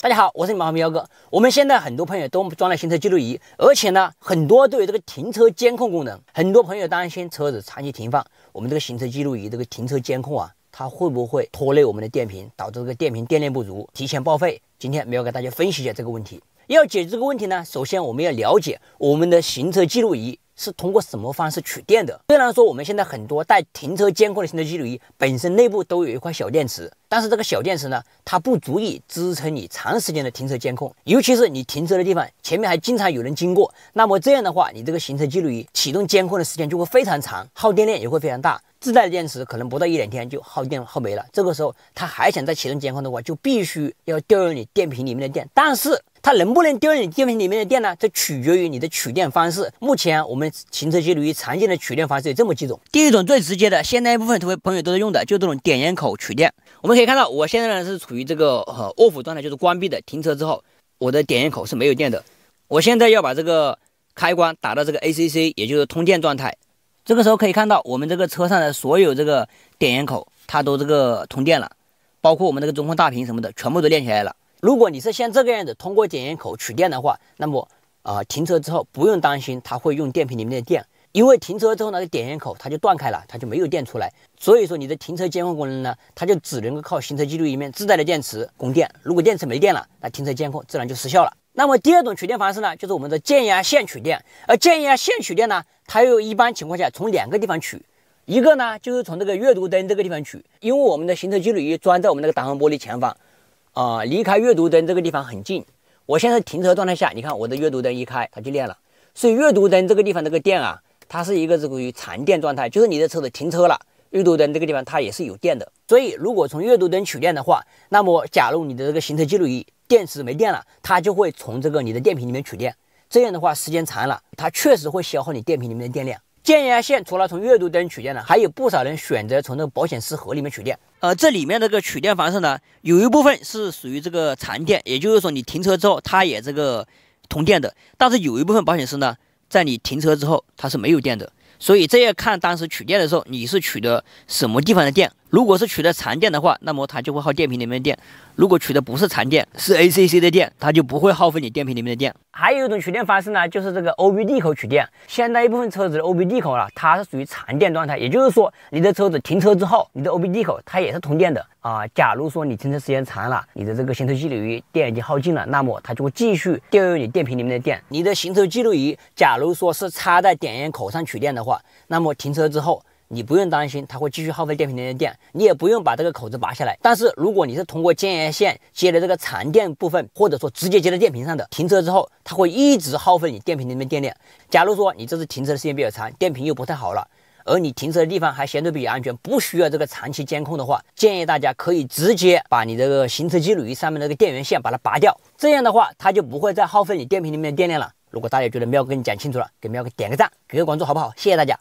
大家好，我是你们好彪哥。我们现在很多朋友都装了行车记录仪，而且呢，很多都有这个停车监控功能。很多朋友担心车子长期停放，我们这个行车记录仪这个停车监控啊，它会不会拖累我们的电瓶，导致这个电瓶电量不足，提前报废？今天没有给大家分析一下这个问题。要解决这个问题呢，首先我们要了解我们的行车记录仪。是通过什么方式取电的？虽然说我们现在很多带停车监控的行车记录仪本身内部都有一块小电池，但是这个小电池呢，它不足以支撑你长时间的停车监控。尤其是你停车的地方前面还经常有人经过，那么这样的话，你这个行车记录仪启动监控的时间就会非常长，耗电量也会非常大。自带的电池可能不到一两天就耗电耗没了。这个时候，它还想再启动监控的话，就必须要调用你电瓶里面的电，但是。它能不能丢你电瓶里面的电呢？这取决于你的取电方式。目前我们行车记录仪常见的取电方式有这么几种。第一种最直接的，现在一部分同位朋友都是用的，就这种点烟口取电。我们可以看到，我现在呢是处于这个呃 OFF 状态，就是关闭的。停车之后，我的点烟口是没有电的。我现在要把这个开关打到这个 ACC，也就是通电状态。这个时候可以看到，我们这个车上的所有这个点烟口，它都这个通电了，包括我们这个中控大屏什么的，全部都亮起来了。如果你是像这个样子通过点烟口取电的话，那么啊停车之后不用担心它会用电瓶里面的电，因为停车之后那个点烟口它就断开了，它就没有电出来。所以说你的停车监控功能呢，它就只能够靠行车记录仪里面自带的电池供电。如果电池没电了，那停车监控自然就失效了。那么第二种取电方式呢，就是我们的降压线取电。而降压线取电呢，它又一般情况下从两个地方取，一个呢就是从这个阅读灯这个地方取，因为我们的行车记录仪装在我们那个挡风玻璃前方。啊，离开阅读灯这个地方很近。我现在停车状态下，你看我的阅读灯一开，它就亮了。所以阅读灯这个地方这个电啊，它是一个属于残电状态，就是你的车子停车了，阅读灯这个地方它也是有电的。所以如果从阅读灯取电的话，那么假如你的这个行车记录仪电池没电了，它就会从这个你的电瓶里面取电。这样的话，时间长了，它确实会消耗你电瓶里面的电量。电压线除了从阅读灯取电呢，还有不少人选择从这个保险丝盒里面取电。呃，这里面这个取电方式呢，有一部分是属于这个残电，也就是说你停车之后它也这个通电的，但是有一部分保险丝呢，在你停车之后它是没有电的，所以这要看当时取电的时候你是取的什么地方的电。如果是取的长电的话，那么它就会耗电瓶里面的电；如果取的不是长电，是 ACC 的电，它就不会耗费你电瓶里面的电。还有一种取电方式呢，就是这个 OBD 口取电。现在一部分车子的 OBD 口啊，它是属于长电状态，也就是说，你的车子停车之后，你的 OBD 口它也是通电的啊。假如说你停车时间长了，你的这个行车记录仪电已经耗尽了，那么它就会继续调用你电瓶里面的电。你的行车记录仪，假如说是插在点烟口上取电的话，那么停车之后。你不用担心它会继续耗费电瓶里面的电，你也不用把这个口子拔下来。但是如果你是通过电源线接的这个长电部分，或者说直接接到电瓶上的，停车之后它会一直耗费你电瓶里面的电量。假如说你这次停车的时间比较长，电瓶又不太好了，而你停车的地方还相对比较安全，不需要这个长期监控的话，建议大家可以直接把你这个行车记录仪上面那个电源线把它拔掉，这样的话它就不会再耗费你电瓶里面的电量了。如果大家觉得喵哥你讲清楚了，给喵哥点个赞，给个关注好不好？谢谢大家。